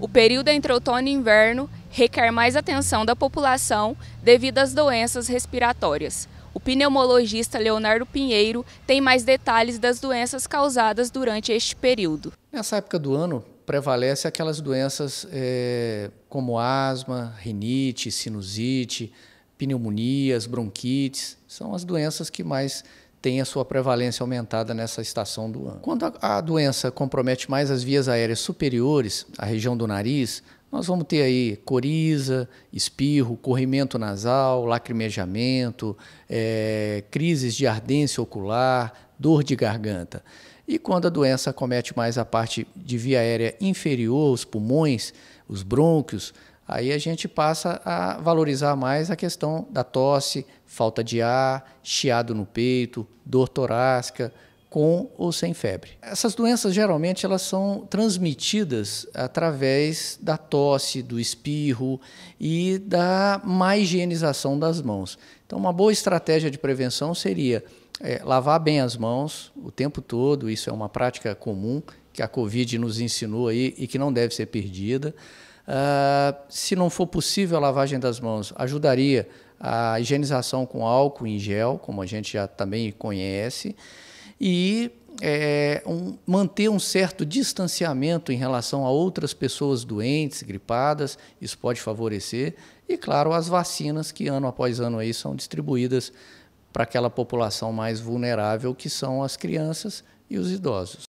O período entre outono e inverno requer mais atenção da população devido às doenças respiratórias. O pneumologista Leonardo Pinheiro tem mais detalhes das doenças causadas durante este período. Nessa época do ano, prevalece aquelas doenças é, como asma, rinite, sinusite, pneumonias, bronquites. São as doenças que mais tem a sua prevalência aumentada nessa estação do ano. Quando a, a doença compromete mais as vias aéreas superiores, a região do nariz, nós vamos ter aí coriza, espirro, corrimento nasal, lacrimejamento, é, crises de ardência ocular, dor de garganta. E quando a doença acomete mais a parte de via aérea inferior, os pulmões, os brônquios, Aí a gente passa a valorizar mais a questão da tosse, falta de ar, chiado no peito, dor torácica, com ou sem febre. Essas doenças geralmente elas são transmitidas através da tosse, do espirro e da má higienização das mãos. Então, uma boa estratégia de prevenção seria é, lavar bem as mãos o tempo todo. Isso é uma prática comum que a Covid nos ensinou aí e que não deve ser perdida. Ah, se não for possível a lavagem das mãos, ajudaria a higienização com álcool em gel, como a gente já também conhece, e é, um, manter um certo distanciamento em relação a outras pessoas doentes, gripadas, isso pode favorecer. E, claro, as vacinas que ano após ano aí são distribuídas para aquela população mais vulnerável, que são as crianças e os idosos.